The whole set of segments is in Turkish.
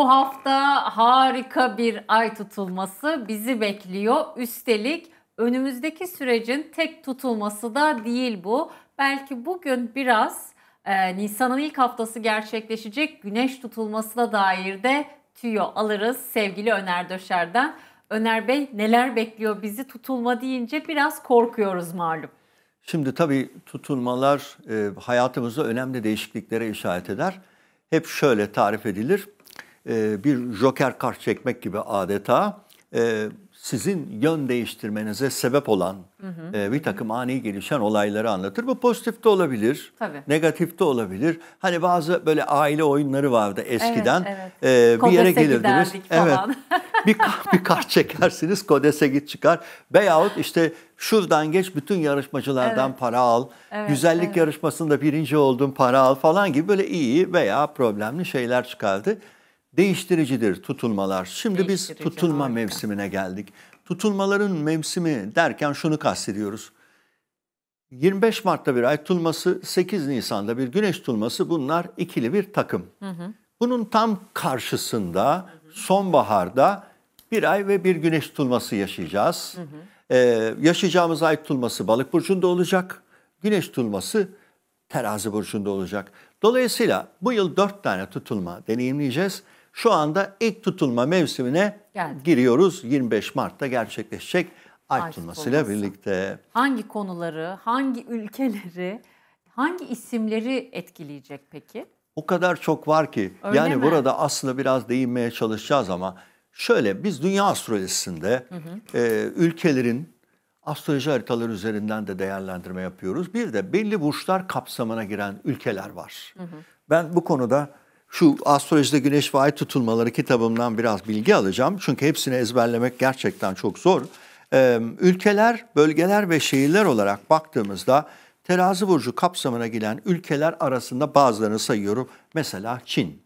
bu hafta harika bir ay tutulması bizi bekliyor. Üstelik önümüzdeki sürecin tek tutulması da değil bu. Belki bugün biraz e, Nisan'ın ilk haftası gerçekleşecek güneş tutulmasına dair de tüyo alırız sevgili Öner Döşer'den. Öner Bey neler bekliyor bizi tutulma deyince biraz korkuyoruz malum. Şimdi tabii tutulmalar e, hayatımızda önemli değişikliklere işaret eder. Hep şöyle tarif edilir. Ee, bir joker kart çekmek gibi adeta ee, sizin yön değiştirmenize sebep olan ee, bir takım ani gelişen olayları anlatır. Bu pozitif de olabilir, Tabii. negatif de olabilir. Hani bazı böyle aile oyunları vardı eskiden. Evet, evet. bir yere gelirdiniz. Evet. bir, bir kart çekersiniz, kodese git çıkar. Veyahut işte şuradan geç bütün yarışmacılardan evet. para al. Evet, Güzellik evet. yarışmasında birinci oldun para al falan gibi böyle iyi veya problemli şeyler çıkardı değiştiricidir tutulmalar. Şimdi biz tutulma harika. mevsimine geldik. Tutulmaların mevsimi derken şunu kastediyoruz. 25 Mart'ta bir ay tutulması, 8 Nisan'da bir güneş tutulması bunlar ikili bir takım. Hı hı. Bunun tam karşısında sonbaharda bir ay ve bir güneş tutulması yaşayacağız. Hı hı. Ee, yaşayacağımız ay tutulması balık burcunda olacak. Güneş tutulması terazi burcunda olacak. Dolayısıyla bu yıl dört tane tutulma deneyimleyeceğiz. Şu anda ilk tutulma mevsimine Geldi. giriyoruz. 25 Mart'ta gerçekleşecek ay, tutulmasıyla birlikte. Hangi konuları, hangi ülkeleri, hangi isimleri etkileyecek peki? O kadar çok var ki. Öyle yani mi? burada aslında biraz değinmeye çalışacağız ama şöyle biz dünya astrolojisinde hı hı. E, ülkelerin astroloji haritaları üzerinden de değerlendirme yapıyoruz. Bir de belli burçlar kapsamına giren ülkeler var. Hı hı. Ben bu konuda şu astrolojide güneş ve ay tutulmaları kitabımdan biraz bilgi alacağım. Çünkü hepsini ezberlemek gerçekten çok zor. Ee, ülkeler, bölgeler ve şehirler olarak baktığımızda terazi burcu kapsamına giren ülkeler arasında bazılarını sayıyorum. Mesela Çin,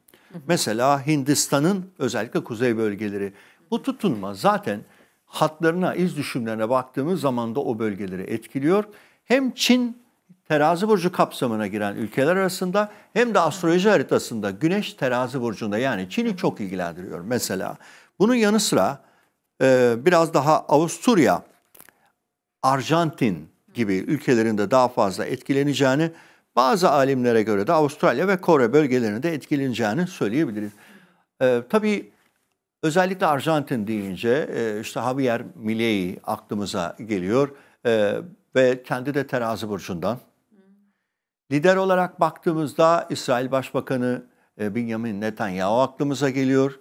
mesela Hindistan'ın özellikle kuzey bölgeleri. Bu tutulma zaten hatlarına, iz düşümlerine baktığımız zaman da o bölgeleri etkiliyor. Hem Çin terazi burcu kapsamına giren ülkeler arasında hem de astroloji haritasında güneş terazi burcunda yani Çin'i çok ilgilendiriyor mesela. Bunun yanı sıra e, biraz daha Avusturya, Arjantin gibi ülkelerinde daha fazla etkileneceğini bazı alimlere göre de Avustralya ve Kore bölgelerinde etkileneceğini söyleyebiliriz. E, tabii özellikle Arjantin deyince e, işte Javier Milei aklımıza geliyor e, ve kendi de terazi burcundan Lider olarak baktığımızda İsrail Başbakanı e, Benjamin Netanyahu aklımıza geliyor.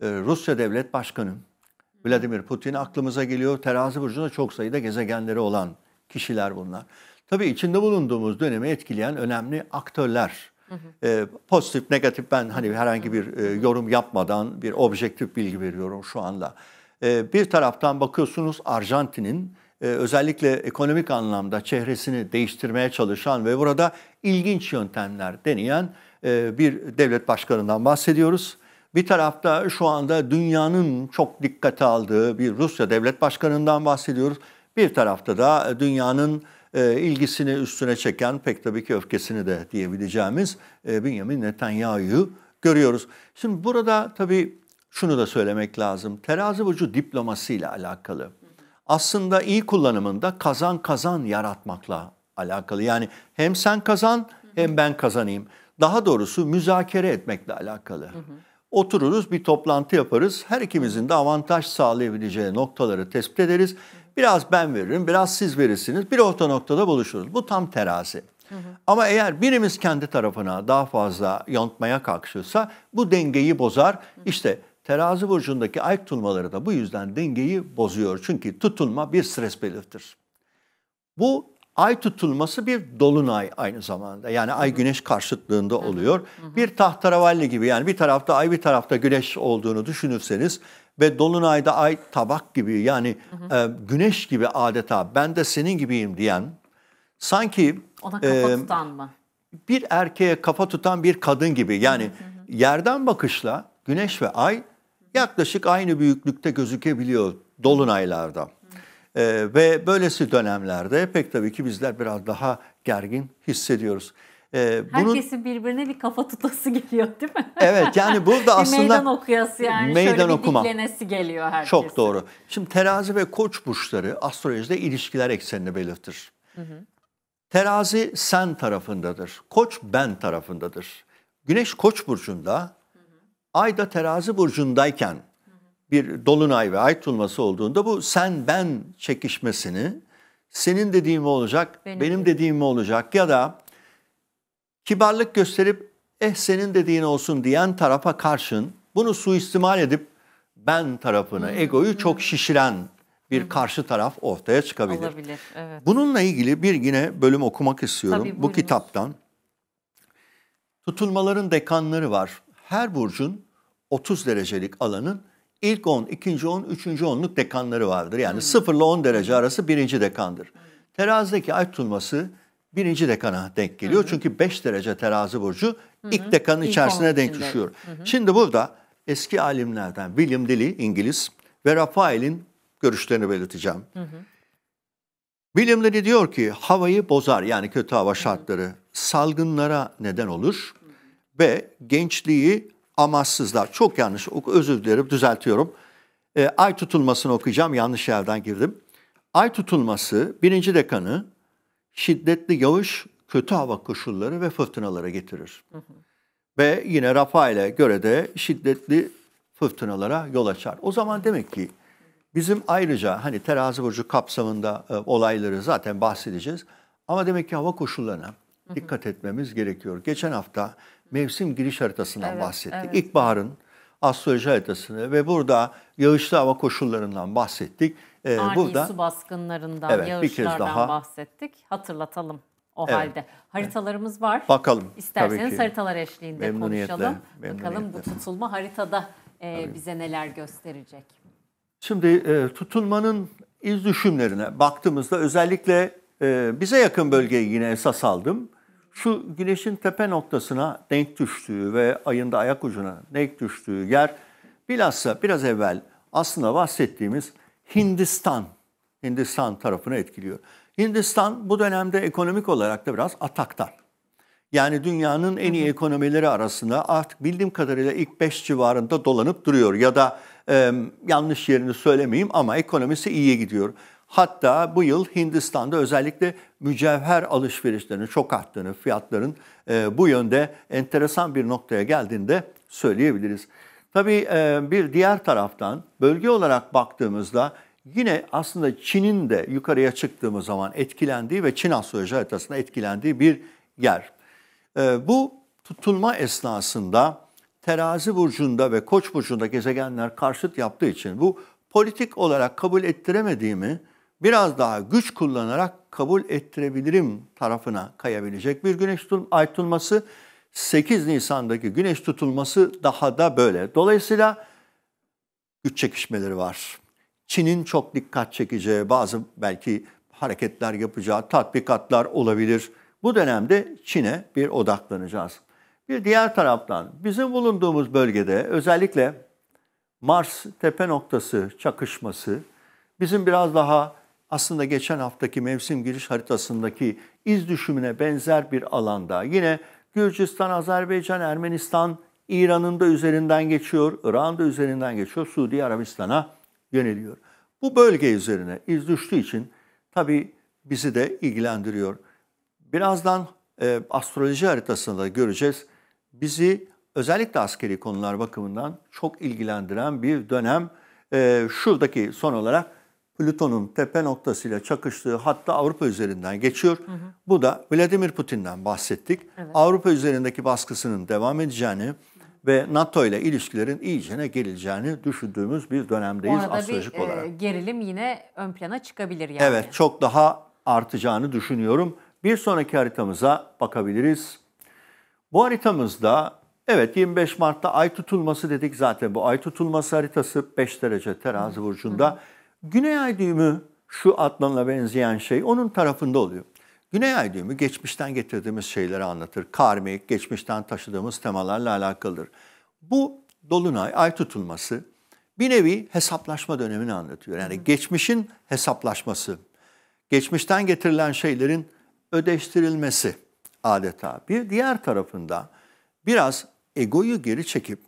E, Rusya Devlet Başkanı Vladimir Putin aklımıza geliyor. Terazi burcunda çok sayıda gezegenleri olan kişiler bunlar. Tabii içinde bulunduğumuz dönemi etkileyen önemli aktörler. Ee, pozitif, negatif ben hani herhangi bir e, yorum yapmadan bir objektif bilgi veriyorum şu anda. Ee, bir taraftan bakıyorsunuz Arjantin'in ee, özellikle ekonomik anlamda çehresini değiştirmeye çalışan ve burada ilginç yöntemler deneyen e, bir devlet başkanından bahsediyoruz. Bir tarafta şu anda dünyanın çok dikkate aldığı bir Rusya devlet başkanından bahsediyoruz. Bir tarafta da dünyanın e, ilgisini üstüne çeken pek tabii ki öfkesini de diyebileceğimiz e, Benjamin Netanyahu'yu görüyoruz. Şimdi burada tabii şunu da söylemek lazım. Terazi burcu diplomasiyle alakalı aslında iyi kullanımında kazan kazan yaratmakla alakalı. Yani hem sen kazan hem ben kazanayım. Daha doğrusu müzakere etmekle alakalı. Hı hı. Otururuz bir toplantı yaparız. Her ikimizin de avantaj sağlayabileceği noktaları tespit ederiz. Biraz ben veririm, biraz siz verirsiniz. Bir orta noktada buluşuruz. Bu tam terazi. Hı hı. Ama eğer birimiz kendi tarafına daha fazla yontmaya kalkışırsa bu dengeyi bozar. Hı hı. İşte Terazi burcundaki ay tutulmaları da bu yüzden dengeyi bozuyor. Çünkü tutulma bir stres belirtir. Bu ay tutulması bir dolunay aynı zamanda. Yani ay güneş karşıtlığında oluyor. Bir tahtaravalli gibi yani bir tarafta ay bir tarafta güneş olduğunu düşünürseniz ve dolunayda ay tabak gibi yani E, güneş gibi adeta ben de senin gibiyim diyen sanki ona kafa e, tutan mı? Bir erkeğe kafa tutan bir kadın gibi yani yerden bakışla güneş ve ay yaklaşık aynı büyüklükte gözükebiliyor dolunaylarda. Ee, ve böylesi dönemlerde pek tabii ki bizler biraz daha gergin hissediyoruz. Ee, bunun, Herkesin birbirine bir kafa tutası geliyor değil mi? Evet yani burada aslında meydan okuyası yani meydan şöyle bir diklenesi geliyor herkesin. Çok doğru. Şimdi terazi ve koç burçları astrolojide ilişkiler eksenini belirtir. Hı hı. Terazi sen tarafındadır. Koç ben tarafındadır. Güneş koç burcunda Ay da terazi burcundayken bir dolunay ve ay tutulması olduğunda bu sen ben çekişmesini senin dediğim mi olacak, benim, benim dediğim mi olacak ya da kibarlık gösterip eh senin dediğin olsun diyen tarafa karşın bunu suistimal edip ben tarafını, hmm. egoyu hmm. çok şişiren bir hmm. karşı taraf ortaya çıkabilir. Olabilir, evet. Bununla ilgili bir yine bölüm okumak istiyorum Tabii, bu kitaptan. Tutulmaların dekanları var. Her burcun 30 derecelik alanın ilk 10, ikinci 10, üçüncü 10'luk dekanları vardır. Yani hmm. 0 ile 10 derece arası birinci dekandır. Hmm. Terazideki ay tutulması birinci dekana denk geliyor. Hı Çünkü 5 derece terazi burcu hı ilk dekanın ilk içerisine denk içinde. düşüyor. Hı Şimdi burada eski alimlerden William Dilly İngiliz ve Rafael'in görüşlerini belirteceğim. Hı William Dilly diyor ki havayı bozar yani kötü hava şartları salgınlara neden olur ve gençliği amaçsızlar. Çok yanlış. Özür dilerim düzeltiyorum. E, ay tutulmasını okuyacağım. Yanlış yerden girdim. Ay tutulması birinci dekanı şiddetli yağış, kötü hava koşulları ve fırtınalara getirir. Hı hı. Ve yine Rafael'e göre de şiddetli fırtınalara yol açar. O zaman demek ki bizim ayrıca hani terazi burcu kapsamında e, olayları zaten bahsedeceğiz. Ama demek ki hava koşullarına dikkat etmemiz gerekiyor. Geçen hafta mevsim giriş haritasından evet, bahsettik. Evet. İlkbaharın astroloji haritasını ve burada yağışlı hava koşullarından bahsettik. Ee, Ani burada su baskınlarından, evet, yağışlardan bir kez daha, bahsettik. Hatırlatalım o evet, halde. Haritalarımız var. Bakalım. İsterseniz haritalar eşliğinde memnuniyetle, konuşalım. Memnuniyetle. Bakalım bu tutulma haritada e, bize neler gösterecek. Şimdi e, tutulmanın iz düşümlerine baktığımızda özellikle e, bize yakın bölgeyi yine esas aldım şu güneşin tepe noktasına denk düştüğü ve ayın da ayak ucuna denk düştüğü yer bilhassa biraz evvel aslında bahsettiğimiz Hindistan, Hindistan tarafını etkiliyor. Hindistan bu dönemde ekonomik olarak da biraz ataktan. Yani dünyanın en iyi ekonomileri arasında artık bildiğim kadarıyla ilk 5 civarında dolanıp duruyor. Ya da e, yanlış yerini söylemeyeyim ama ekonomisi iyiye gidiyor. Hatta bu yıl Hindistan'da özellikle mücevher alışverişlerinin çok arttığını, fiyatların e, bu yönde enteresan bir noktaya geldiğini de söyleyebiliriz. Tabii e, bir diğer taraftan bölge olarak baktığımızda yine aslında Çin'in de yukarıya çıktığımız zaman etkilendiği ve Çin astroloji haritasında etkilendiği bir yer. E, bu tutulma esnasında terazi burcunda ve koç burcunda gezegenler karşıt yaptığı için bu politik olarak kabul ettiremediğimi biraz daha güç kullanarak kabul ettirebilirim tarafına kayabilecek bir güneş tutulması, ay tutulması 8 Nisan'daki güneş tutulması daha da böyle. Dolayısıyla güç çekişmeleri var. Çin'in çok dikkat çekeceği bazı belki hareketler yapacağı tatbikatlar olabilir. Bu dönemde Çin'e bir odaklanacağız. Bir diğer taraftan bizim bulunduğumuz bölgede özellikle Mars tepe noktası çakışması bizim biraz daha aslında geçen haftaki mevsim giriş haritasındaki iz düşümüne benzer bir alanda. Yine Gürcistan, Azerbaycan, Ermenistan, İran'ın da üzerinden geçiyor, İran da üzerinden geçiyor, Suudi Arabistan'a yöneliyor. Bu bölge üzerine iz düştüğü için tabii bizi de ilgilendiriyor. Birazdan e, astroloji haritasında göreceğiz. Bizi özellikle askeri konular bakımından çok ilgilendiren bir dönem. E, şuradaki son olarak Plüton'un tepe noktasıyla çakıştığı hatta Avrupa üzerinden geçiyor. Hı hı. Bu da Vladimir Putin'den bahsettik. Evet. Avrupa üzerindeki baskısının devam edeceğini ve NATO ile ilişkilerin iyicene gerileceğini düşündüğümüz bir dönemdeyiz Orada astrolojik e, olarak. E, gerilim yine ön plana çıkabilir yani. Evet çok daha artacağını düşünüyorum. Bir sonraki haritamıza bakabiliriz. Bu haritamızda evet 25 Mart'ta ay tutulması dedik zaten. Bu ay tutulması haritası 5 derece terazi burcunda. Hı hı. Güney ay düğümü şu Adnan'la benzeyen şey onun tarafında oluyor. Güney ay düğümü geçmişten getirdiğimiz şeyleri anlatır. Karmik, geçmişten taşıdığımız temalarla alakalıdır. Bu dolunay, ay tutulması bir nevi hesaplaşma dönemini anlatıyor. Yani geçmişin hesaplaşması, geçmişten getirilen şeylerin ödeştirilmesi adeta. Bir diğer tarafında biraz egoyu geri çekip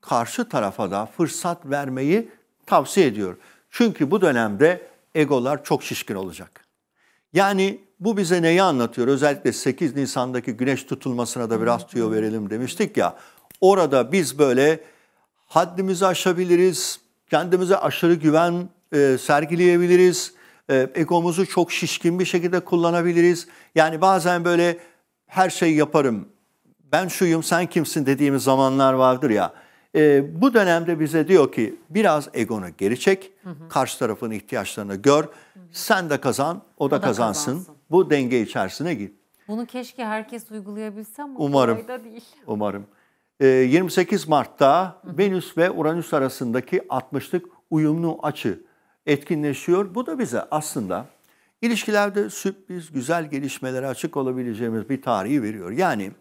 karşı tarafa da fırsat vermeyi tavsiye ediyor. Çünkü bu dönemde egolar çok şişkin olacak. Yani bu bize neyi anlatıyor? Özellikle 8 Nisan'daki güneş tutulmasına da biraz tüyo verelim demiştik ya. Orada biz böyle haddimizi aşabiliriz, kendimize aşırı güven e, sergileyebiliriz, e, egomuzu çok şişkin bir şekilde kullanabiliriz. Yani bazen böyle her şeyi yaparım, ben şuyum sen kimsin dediğimiz zamanlar vardır ya. E, bu dönemde bize diyor ki biraz egonu geri çek, hı hı. karşı tarafın ihtiyaçlarını gör, hı hı. sen de kazan, o da, o da kazansın. kazansın. Bu denge içerisine git. Bunu keşke herkes uygulayabilse ama umarım, değil. Umarım. E, ee, 28 Mart'ta hı hı. Venüs ve Uranüs arasındaki 60'lık uyumlu açı etkinleşiyor. Bu da bize aslında ilişkilerde sürpriz, güzel gelişmelere açık olabileceğimiz bir tarihi veriyor. Yani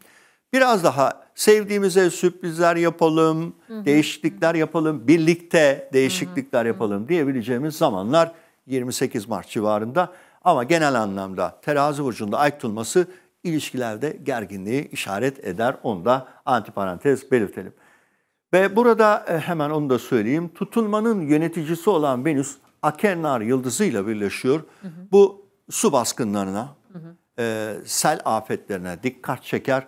Biraz daha sevdiğimize sürprizler yapalım, Hı-hı. değişiklikler yapalım, birlikte değişiklikler Hı-hı. yapalım diyebileceğimiz zamanlar 28 Mart civarında. Ama genel anlamda terazi burcunda ay tutulması ilişkilerde gerginliği işaret eder. Onu da antiparantez belirtelim. Ve burada e, hemen onu da söyleyeyim. Tutulmanın yöneticisi olan Venüs Akenar yıldızıyla birleşiyor. Hı hı. Bu su baskınlarına, hı hı. E, sel afetlerine dikkat çeker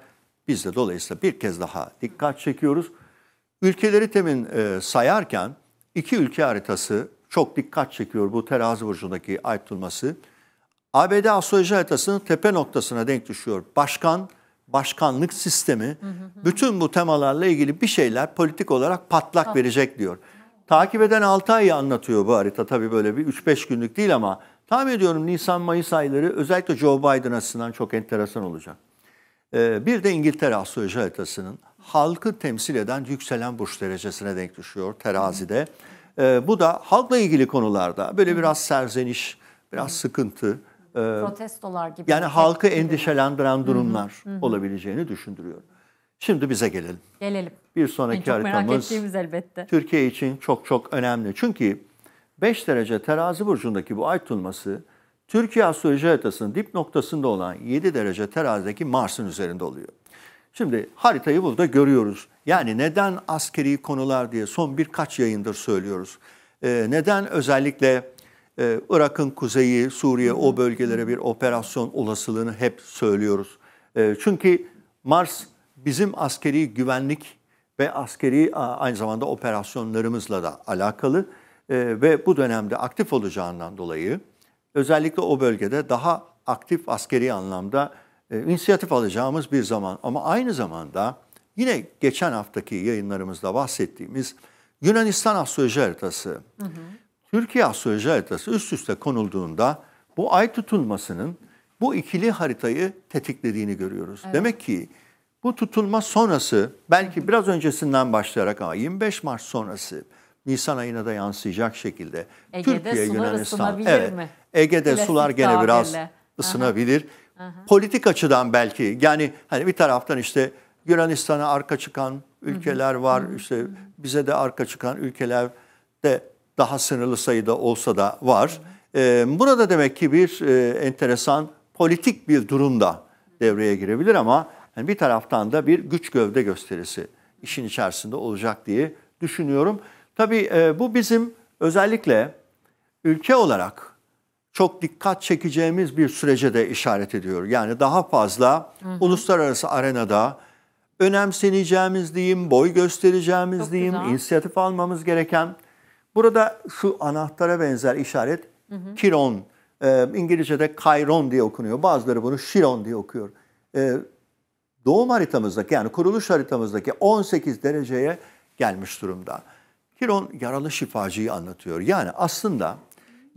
biz de dolayısıyla bir kez daha dikkat çekiyoruz. Ülkeleri temin e, sayarken iki ülke haritası çok dikkat çekiyor bu terazi burcundaki ay tutulması. ABD astroloji haritasının tepe noktasına denk düşüyor. Başkan, başkanlık sistemi bütün bu temalarla ilgili bir şeyler politik olarak patlak verecek diyor. Takip eden 6 ayı anlatıyor bu harita tabii böyle bir 3-5 günlük değil ama tahmin ediyorum Nisan-Mayıs ayları özellikle Joe Biden açısından çok enteresan olacak. Ee, bir de İngiltere astroloji haritasının halkı temsil eden yükselen burç derecesine denk düşüyor terazide. Ee, bu da halkla ilgili konularda böyle biraz serzeniş, biraz sıkıntı, e, protestolar gibi. Yani halkı gibi. endişelendiren durumlar hı hı. olabileceğini düşündürüyor. Şimdi bize gelelim. Gelelim. Bir sonraki yani çok haritamız merak ettiğimiz elbette. Türkiye için çok çok önemli. Çünkü 5 derece terazi burcundaki bu ay tutulması Türkiye astroloji haritasının dip noktasında olan 7 derece terazideki Mars'ın üzerinde oluyor. Şimdi haritayı burada görüyoruz. Yani neden askeri konular diye son birkaç yayındır söylüyoruz. Ee, neden özellikle e, Irak'ın kuzeyi, Suriye o bölgelere bir operasyon olasılığını hep söylüyoruz. E, çünkü Mars bizim askeri güvenlik ve askeri aynı zamanda operasyonlarımızla da alakalı e, ve bu dönemde aktif olacağından dolayı özellikle o bölgede daha aktif askeri anlamda e, inisiyatif alacağımız bir zaman. Ama aynı zamanda yine geçen haftaki yayınlarımızda bahsettiğimiz Yunanistan astroloji haritası, hı hı. Türkiye astroloji haritası üst üste konulduğunda bu ay tutulmasının bu ikili haritayı tetiklediğini görüyoruz. Evet. Demek ki bu tutulma sonrası belki biraz öncesinden başlayarak ama 25 Mart sonrası Nisan ayına da yansıyacak şekilde Ege'de Türkiye Yunanistan evet mi? Ege'de Klasik sular gene tabirle. biraz ısınabilir. Aha. Politik açıdan belki yani hani bir taraftan işte Yunanistan'a arka çıkan ülkeler var. işte bize de arka çıkan ülkeler de daha sınırlı sayıda olsa da var. Ee, burada demek ki bir e, enteresan politik bir durum da devreye girebilir ama yani bir taraftan da bir güç gövde gösterisi işin içerisinde olacak diye düşünüyorum. Tabii e, bu bizim özellikle ülke olarak çok dikkat çekeceğimiz bir sürece de işaret ediyor. Yani daha fazla hı hı. uluslararası arenada önemseneceğimiz diyeyim, boy göstereceğimiz çok diyeyim, güzel. inisiyatif almamız gereken. Burada şu anahtara benzer işaret hı hı. Kiron, e, İngilizce'de Kairon diye okunuyor. Bazıları bunu Şiron diye okuyor. E, doğum haritamızdaki yani kuruluş haritamızdaki 18 dereceye gelmiş durumda. Kiron yaralı şifacıyı anlatıyor. Yani aslında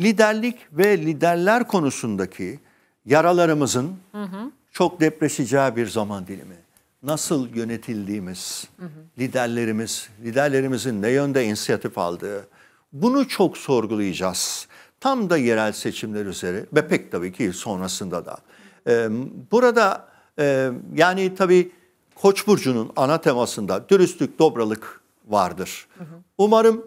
liderlik ve liderler konusundaki yaralarımızın hı hı. çok depreşeceği bir zaman dilimi. Nasıl yönetildiğimiz, hı hı. liderlerimiz, liderlerimizin ne yönde inisiyatif aldığı bunu çok sorgulayacağız. Tam da yerel seçimler üzere ve pek tabii ki sonrasında da. Ee, burada e, yani tabii Koç burcunun ana temasında dürüstlük, dobralık vardır. Hı hı. Umarım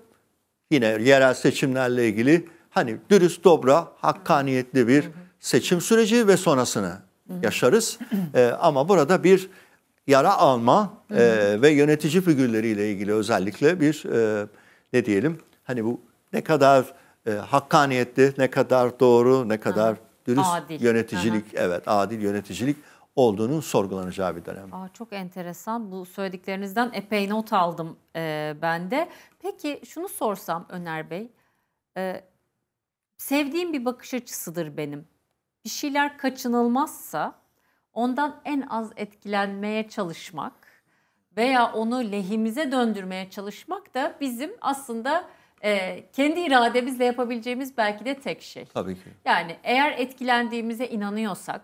yine yerel seçimlerle ilgili hani dürüst, dobra, hakkaniyetli bir seçim süreci ve sonrasını yaşarız. E, ama burada bir yara alma e, ve yönetici figürleriyle ilgili özellikle bir e, ne diyelim hani bu ne kadar e, hakkaniyetli, ne kadar doğru, ne kadar dürüst adil. yöneticilik, Aha. evet adil yöneticilik olduğunun sorgulanacağı bir dönem. Aa, çok enteresan. Bu söylediklerinizden epey not aldım e, ben de. Peki şunu sorsam Öner Bey. E, sevdiğim bir bakış açısıdır benim. Bir şeyler kaçınılmazsa ondan en az etkilenmeye çalışmak veya onu lehimize döndürmeye çalışmak da bizim aslında e, kendi irademizle yapabileceğimiz belki de tek şey. Tabii ki. Yani eğer etkilendiğimize inanıyorsak,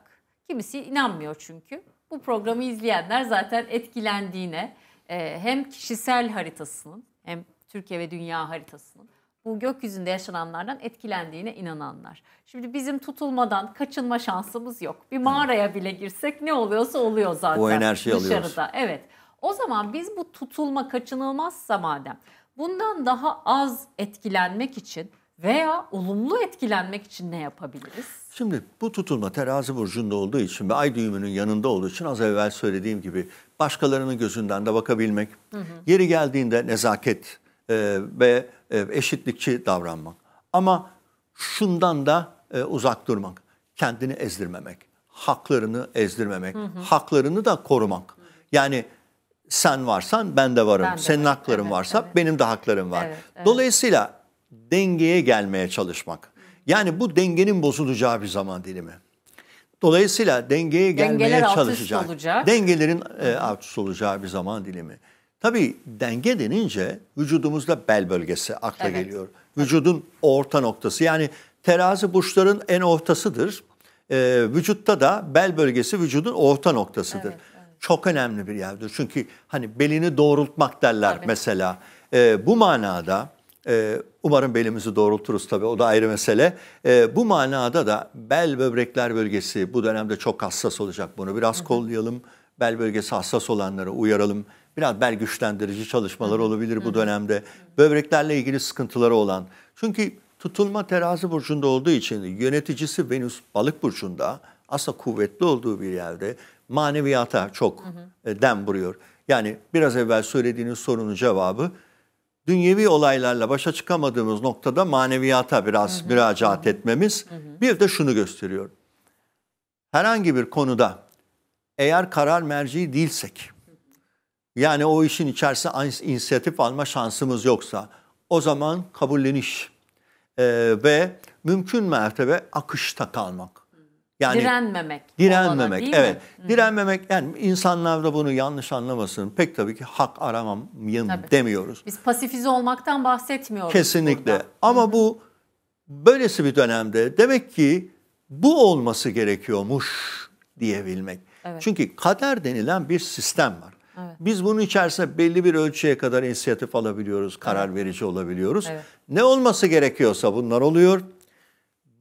kimisi inanmıyor çünkü. Bu programı izleyenler zaten etkilendiğine e, hem kişisel haritasının hem Türkiye ve dünya haritasının bu gökyüzünde yaşananlardan etkilendiğine inananlar. Şimdi bizim tutulmadan kaçınma şansımız yok. Bir mağaraya bile girsek ne oluyorsa oluyor zaten. O enerjiyi dışarıda. Evet. O zaman biz bu tutulma kaçınılmazsa madem bundan daha az etkilenmek için veya olumlu etkilenmek için ne yapabiliriz? Şimdi bu tutulma terazi burcunda olduğu için ve ay düğümünün yanında olduğu için az evvel söylediğim gibi başkalarının gözünden de bakabilmek, hı hı. yeri geldiğinde nezaket e, ve e, eşitlikçi davranmak. Ama şundan da e, uzak durmak, kendini ezdirmemek, haklarını ezdirmemek, hı hı. haklarını da korumak. Hı hı. Yani sen varsan ben de varım, ben de senin var. hakların evet, varsa evet. benim de haklarım var. Evet, evet. Dolayısıyla dengeye gelmeye çalışmak. Yani bu dengenin bozulacağı bir zaman dilimi. Dolayısıyla dengeye Dengeler gelmeye çalışacak. Olacak. Dengelerin e, alt olacağı bir zaman dilimi. Tabii denge denince vücudumuzda bel bölgesi akla evet. geliyor. Vücudun orta noktası yani terazi burçların en ortasıdır. Ee, vücutta da bel bölgesi vücudun orta noktasıdır. Evet, evet. Çok önemli bir yerdir. Çünkü hani belini doğrultmak derler tabii. mesela. Ee, bu manada e, umarım belimizi doğrulturuz tabii o da ayrı mesele. E, bu manada da bel böbrekler bölgesi bu dönemde çok hassas olacak. Bunu biraz kollayalım. Bel bölgesi hassas olanları uyaralım biraz bel güçlendirici çalışmalar olabilir bu dönemde. Böbreklerle ilgili sıkıntıları olan. Çünkü tutulma terazi burcunda olduğu için yöneticisi Venüs balık burcunda asa kuvvetli olduğu bir yerde maneviyata çok hı hı. E, dem vuruyor. Yani biraz evvel söylediğiniz sorunun cevabı dünyevi olaylarla başa çıkamadığımız noktada maneviyata biraz hı hı. müracaat hı hı. etmemiz hı hı. bir de şunu gösteriyor. Herhangi bir konuda eğer karar merci değilsek yani o işin içerisinde inisiyatif alma şansımız yoksa o zaman kabulleniş e, ve mümkün mertebe akışta kalmak. Yani direnmemek. Direnmemek olana, evet. Mi? Direnmemek yani insanlar da bunu yanlış anlamasın. Pek tabii ki hak aramam tabii. demiyoruz. Biz pasifize olmaktan bahsetmiyoruz. Kesinlikle. Burada. Ama bu böylesi bir dönemde demek ki bu olması gerekiyormuş diyebilmek. Evet. Çünkü kader denilen bir sistem var. Evet. Biz bunun içerisinde belli bir ölçüye kadar inisiyatif alabiliyoruz, karar evet. verici olabiliyoruz. Evet. Ne olması gerekiyorsa bunlar oluyor.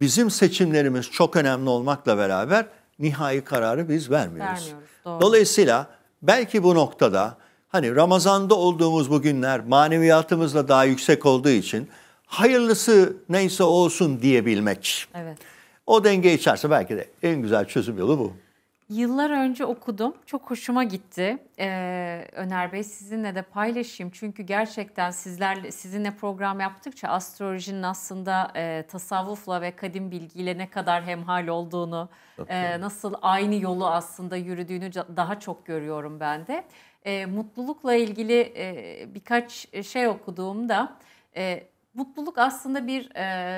Bizim seçimlerimiz çok önemli olmakla beraber nihai kararı biz vermiyoruz. doğru. Dolayısıyla belki bu noktada hani Ramazan'da olduğumuz bugünler maneviyatımızla daha yüksek olduğu için hayırlısı neyse olsun diyebilmek. Evet. O denge içerisinde belki de en güzel çözüm yolu bu. Yıllar önce okudum. Çok hoşuma gitti. Ee, Öner Bey sizinle de paylaşayım. Çünkü gerçekten sizlerle sizinle program yaptıkça astrolojinin aslında e, tasavvufla ve kadim bilgiyle ne kadar hemhal olduğunu, e, nasıl aynı yolu aslında yürüdüğünü daha çok görüyorum ben de. E, mutlulukla ilgili e, birkaç şey okuduğumda e, mutluluk aslında bir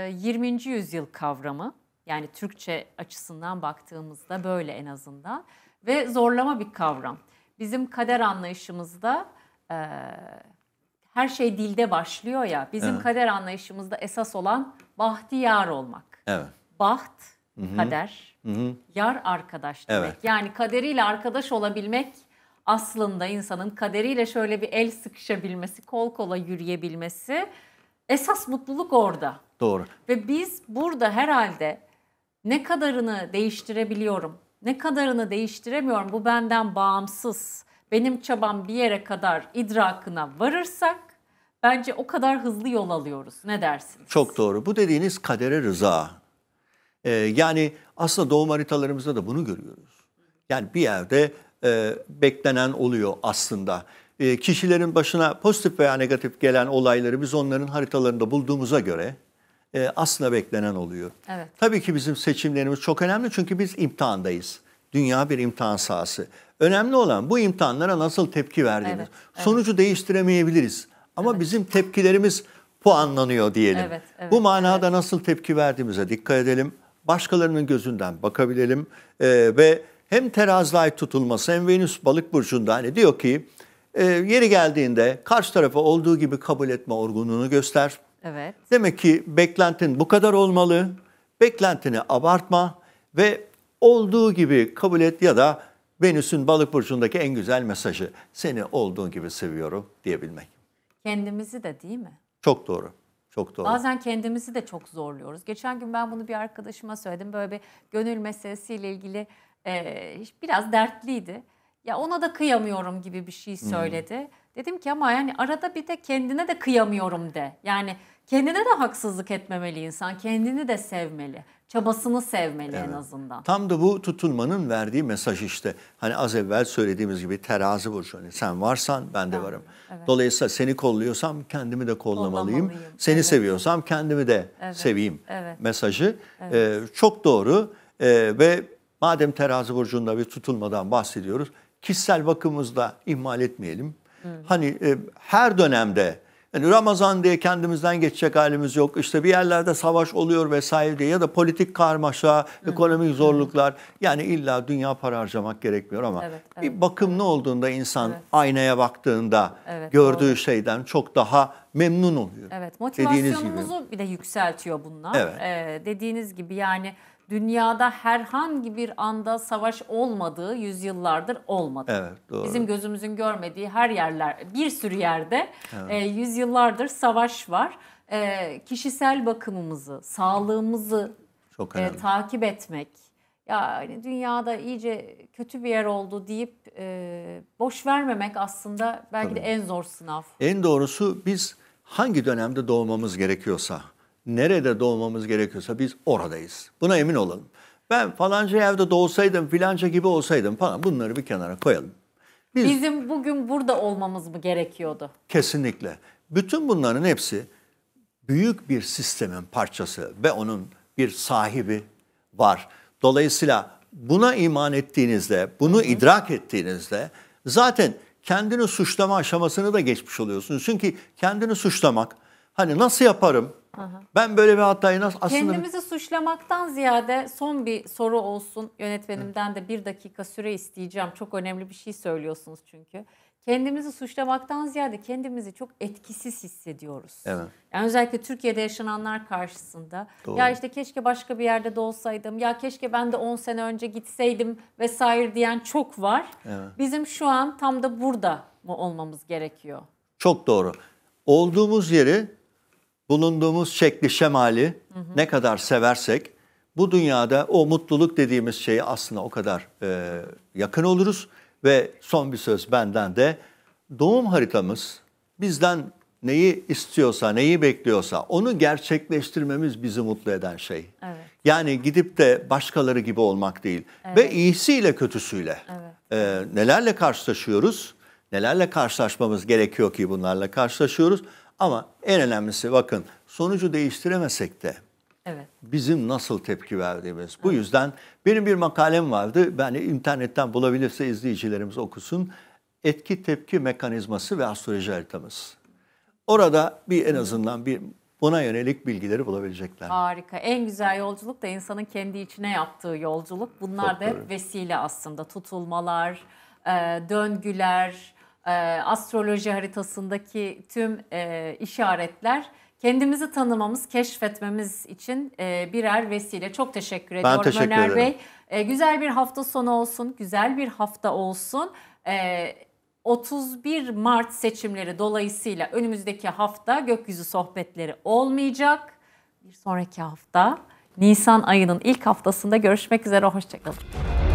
e, 20. yüzyıl kavramı. Yani Türkçe açısından baktığımızda böyle en azından. Ve zorlama bir kavram. Bizim kader anlayışımızda e, her şey dilde başlıyor ya. Bizim evet. kader anlayışımızda esas olan bahtiyar olmak. Evet. Baht, Hı-hı. kader, Hı-hı. yar arkadaş demek. Evet. Yani kaderiyle arkadaş olabilmek aslında insanın kaderiyle şöyle bir el sıkışabilmesi, kol kola yürüyebilmesi esas mutluluk orada. Doğru. Ve biz burada herhalde ne kadarını değiştirebiliyorum? Ne kadarını değiştiremiyorum? Bu benden bağımsız. Benim çabam bir yere kadar idrakına varırsak bence o kadar hızlı yol alıyoruz. Ne dersiniz? Çok doğru. Bu dediğiniz kadere rıza. Ee, yani aslında doğum haritalarımızda da bunu görüyoruz. Yani bir yerde e, beklenen oluyor aslında. E, kişilerin başına pozitif veya negatif gelen olayları biz onların haritalarında bulduğumuza göre e, asla beklenen oluyor. Evet. Tabii ki bizim seçimlerimiz çok önemli çünkü biz imtihandayız. Dünya bir imtihan sahası. Önemli olan bu imtihanlara nasıl tepki verdiğimiz. Evet, evet. Sonucu değiştiremeyebiliriz ama evet. bizim tepkilerimiz puanlanıyor diyelim. Evet, evet, bu manada evet. nasıl tepki verdiğimize dikkat edelim. Başkalarının gözünden bakabilelim e, ve hem terazi ay tutulması hem Venüs balık burcunda hani diyor ki e, yeri geldiğinde karşı tarafa olduğu gibi kabul etme orgunluğunu göster. Evet. Demek ki beklentin bu kadar olmalı. Beklentini abartma ve olduğu gibi kabul et ya da Venüs'ün balık burcundaki en güzel mesajı seni olduğun gibi seviyorum diyebilmek. Kendimizi de değil mi? Çok doğru. Çok doğru. Bazen kendimizi de çok zorluyoruz. Geçen gün ben bunu bir arkadaşıma söyledim. Böyle bir gönül meselesiyle ilgili e, biraz dertliydi. Ya ona da kıyamıyorum gibi bir şey hmm. söyledi. Hmm. Dedim ki ama yani arada bir de kendine de kıyamıyorum de. Yani Kendine de haksızlık etmemeli insan. Kendini de sevmeli. Çabasını sevmeli evet. en azından. Tam da bu tutulmanın verdiği mesaj işte. Hani az evvel söylediğimiz gibi terazi burcu. Hani sen varsan ben de varım. Evet. Dolayısıyla seni kolluyorsam kendimi de kollamalıyım. kollamalıyım. Seni evet. seviyorsam kendimi de evet. seveyim evet. mesajı. Evet. Ee, çok doğru ee, ve madem terazi burcunda bir tutulmadan bahsediyoruz. Kişisel bakımımızda ihmal etmeyelim. Hı. Hani e, her dönemde yani Ramazan diye kendimizden geçecek halimiz yok. İşte bir yerlerde savaş oluyor vesaire diye ya da politik karmaşa, Hı. ekonomik zorluklar. Yani illa dünya para harcamak gerekmiyor ama evet, evet. bir bakımlı olduğunda insan evet. aynaya baktığında evet, gördüğü doğru. şeyden çok daha memnun oluyor. Evet motivasyonumuzu bir de yükseltiyor bunlar. Evet. Ee, dediğiniz gibi yani dünyada herhangi bir anda savaş olmadığı yüzyıllardır olmadı. Evet, doğru. Bizim gözümüzün görmediği her yerler, bir sürü yerde evet. e, yüzyıllardır savaş var. E, kişisel bakımımızı, sağlığımızı Çok e, takip etmek, yani dünyada iyice kötü bir yer oldu deyip e, boş vermemek aslında belki Tabii. de en zor sınav. En doğrusu biz hangi dönemde doğmamız gerekiyorsa nerede doğmamız gerekiyorsa biz oradayız. Buna emin olalım. Ben falanca evde doğsaydım, filanca gibi olsaydım falan bunları bir kenara koyalım. Biz, Bizim bugün burada olmamız mı gerekiyordu? Kesinlikle. Bütün bunların hepsi büyük bir sistemin parçası ve onun bir sahibi var. Dolayısıyla buna iman ettiğinizde, bunu idrak ettiğinizde zaten kendini suçlama aşamasını da geçmiş oluyorsunuz. Çünkü kendini suçlamak Hani nasıl yaparım? Aha. Ben böyle bir hatayı nasıl aslında... Kendimizi suçlamaktan ziyade son bir soru olsun yönetmenimden de bir dakika süre isteyeceğim. Çok önemli bir şey söylüyorsunuz çünkü. Kendimizi suçlamaktan ziyade kendimizi çok etkisiz hissediyoruz. Evet. Yani özellikle Türkiye'de yaşananlar karşısında. Doğru. Ya işte keşke başka bir yerde de olsaydım. Ya keşke ben de 10 sene önce gitseydim vesaire diyen çok var. Evet. Bizim şu an tam da burada mı olmamız gerekiyor? Çok doğru. Olduğumuz yeri bulunduğumuz şekli şemali hı hı. ne kadar seversek bu dünyada o mutluluk dediğimiz şeyi aslında o kadar e, yakın oluruz. Ve son bir söz benden de doğum haritamız bizden neyi istiyorsa, neyi bekliyorsa onu gerçekleştirmemiz bizi mutlu eden şey. Evet. Yani gidip de başkaları gibi olmak değil evet. ve iyisiyle kötüsüyle evet. e, nelerle karşılaşıyoruz, nelerle karşılaşmamız gerekiyor ki bunlarla karşılaşıyoruz. Ama en önemlisi bakın sonucu değiştiremesek de Evet. Bizim nasıl tepki verdiğimiz. Evet. Bu yüzden benim bir makalem vardı. yani internetten bulabilirse izleyicilerimiz okusun. Etki tepki mekanizması ve astroloji haritamız. Orada bir en azından bir buna yönelik bilgileri bulabilecekler. Harika. En güzel yolculuk da insanın kendi içine yaptığı yolculuk. Bunlar Çok da hep vesile aslında. Tutulmalar, e, döngüler, e, astroloji haritasındaki tüm e, işaretler kendimizi tanımamız, keşfetmemiz için e, birer vesile. Çok teşekkür ediyorum ben teşekkür Öner ederim. Bey. güzel bir hafta sonu olsun, güzel bir hafta olsun. 31 Mart seçimleri dolayısıyla önümüzdeki hafta gökyüzü sohbetleri olmayacak. Bir sonraki hafta Nisan ayının ilk haftasında görüşmek üzere. Hoşçakalın.